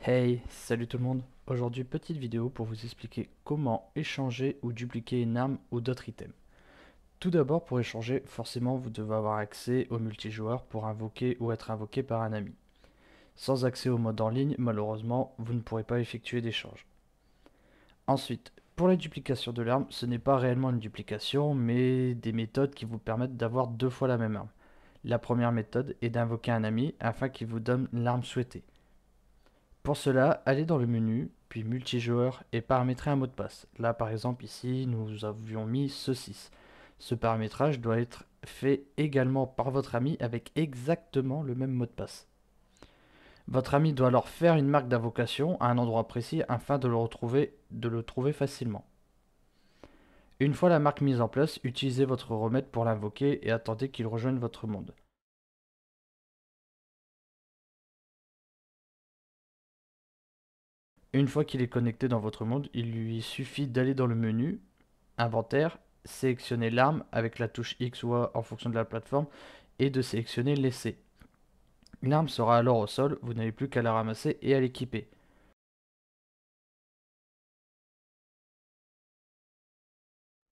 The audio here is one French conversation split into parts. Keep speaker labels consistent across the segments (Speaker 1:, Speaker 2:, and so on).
Speaker 1: Hey, salut tout le monde Aujourd'hui, petite vidéo pour vous expliquer comment échanger ou dupliquer une arme ou d'autres items. Tout d'abord, pour échanger, forcément vous devez avoir accès au multijoueur pour invoquer ou être invoqué par un ami. Sans accès au mode en ligne, malheureusement, vous ne pourrez pas effectuer d'échange. Ensuite, pour la duplication de l'arme, ce n'est pas réellement une duplication, mais des méthodes qui vous permettent d'avoir deux fois la même arme. La première méthode est d'invoquer un ami afin qu'il vous donne l'arme souhaitée. Pour cela, allez dans le menu, puis multijoueur et paramétrez un mot de passe. Là par exemple ici nous avions mis ce 6. Ce paramétrage doit être fait également par votre ami avec exactement le même mot de passe. Votre ami doit alors faire une marque d'invocation à un endroit précis afin de le, retrouver, de le trouver facilement. Une fois la marque mise en place, utilisez votre remède pour l'invoquer et attendez qu'il rejoigne votre monde. Une fois qu'il est connecté dans votre monde, il lui suffit d'aller dans le menu Inventaire, sélectionner l'arme avec la touche X ou A en fonction de la plateforme et de sélectionner l'essai. L'arme sera alors au sol, vous n'avez plus qu'à la ramasser et à l'équiper.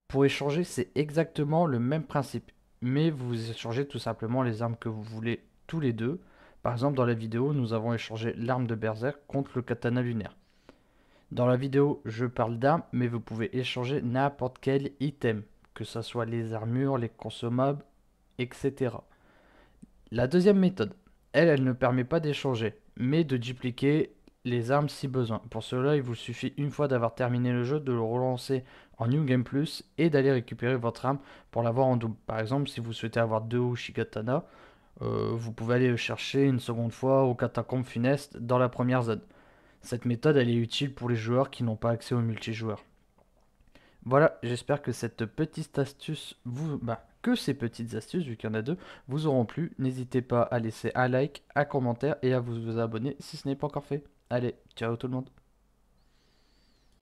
Speaker 1: Pour échanger, c'est exactement le même principe, mais vous échangez tout simplement les armes que vous voulez tous les deux. Par exemple, dans la vidéo, nous avons échangé l'arme de Berserk contre le katana lunaire. Dans la vidéo, je parle d'armes, mais vous pouvez échanger n'importe quel item, que ce soit les armures, les consommables, etc. La deuxième méthode, elle, elle ne permet pas d'échanger, mais de dupliquer les armes si besoin. Pour cela, il vous suffit une fois d'avoir terminé le jeu de le relancer en New Game Plus et d'aller récupérer votre arme pour l'avoir en double. Par exemple, si vous souhaitez avoir deux Ushigatana, euh, vous pouvez aller le chercher une seconde fois au catacombe funeste dans la première zone. Cette méthode elle est utile pour les joueurs qui n'ont pas accès au multijoueur. Voilà, j'espère que cette petite astuce vous. Bah, que ces petites astuces, vu qu'il y en a deux, vous auront plu. N'hésitez pas à laisser un like, un commentaire et à vous abonner si ce n'est pas encore fait. Allez, ciao tout le monde